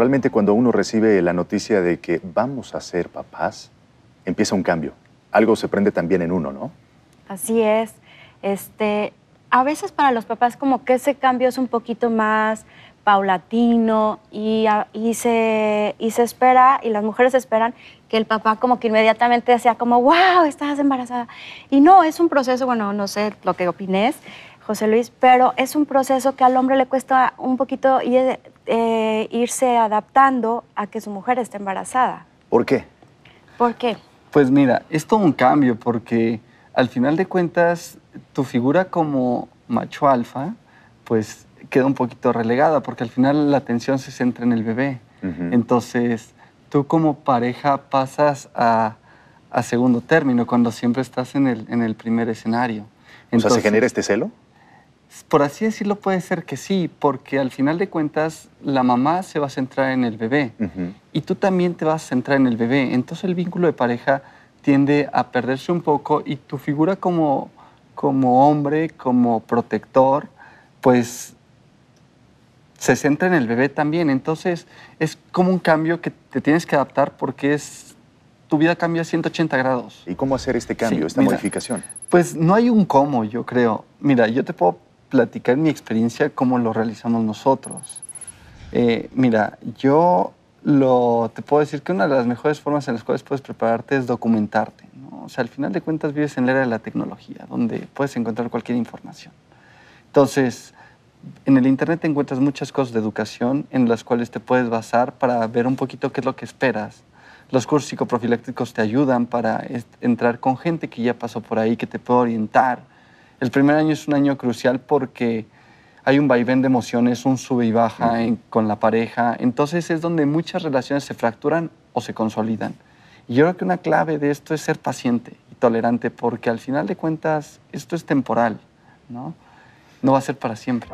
realmente cuando uno recibe la noticia de que vamos a ser papás, empieza un cambio. Algo se prende también en uno, ¿no? Así es. Este, a veces para los papás como que ese cambio es un poquito más paulatino y, y, se, y se espera, y las mujeres esperan que el papá como que inmediatamente sea como, wow, estás embarazada. Y no, es un proceso, bueno, no sé lo que opines, José Luis, pero es un proceso que al hombre le cuesta un poquito eh, eh, irse adaptando a que su mujer esté embarazada. ¿Por qué? ¿Por qué? Pues mira, es todo un cambio porque al final de cuentas tu figura como macho alfa pues queda un poquito relegada porque al final la atención se centra en el bebé. Entonces tú como pareja pasas a, segundo término cuando siempre estás en el, primer escenario. Entonces, ¿se genera este celo? Por así decirlo puede ser que sí, porque al final de cuentas la mamá se va a centrar en el bebé y tú también te vas a centrar en el bebé. Entonces el vínculo de pareja tiende a perderse un poco y tu figura como, como hombre, como protector, pues se centra en el bebé también. Entonces es como un cambio que te tienes que adaptar porque es tu vida cambia 180 grados. ¿Y cómo hacer este cambio, esta modificación? Pues no hay un cómo, yo creo. Mira, yo te puedo platicar mi experiencia, cómo lo realizamos nosotros. Eh, mira, yo lo, te puedo decir que una de las mejores formas en las cuales puedes prepararte es documentarte. O sea, al final de cuentas vives en la era de la tecnología, donde puedes encontrar cualquier información. Entonces, en el Internet encuentras muchas cosas de educación en las cuales te puedes basar para ver un poquito qué es lo que esperas. Los cursos psicoprofilácticos te ayudan para entrar con gente que ya pasó por ahí, que te puede orientar el primer año es un año crucial porque hay un vaivén de emociones, un sube y baja mm. con la pareja. Entonces es donde muchas relaciones se fracturan o se consolidan. Y yo creo que una clave de esto es ser paciente y tolerante porque al final de cuentas esto es temporal, ¿no? No va a ser para siempre.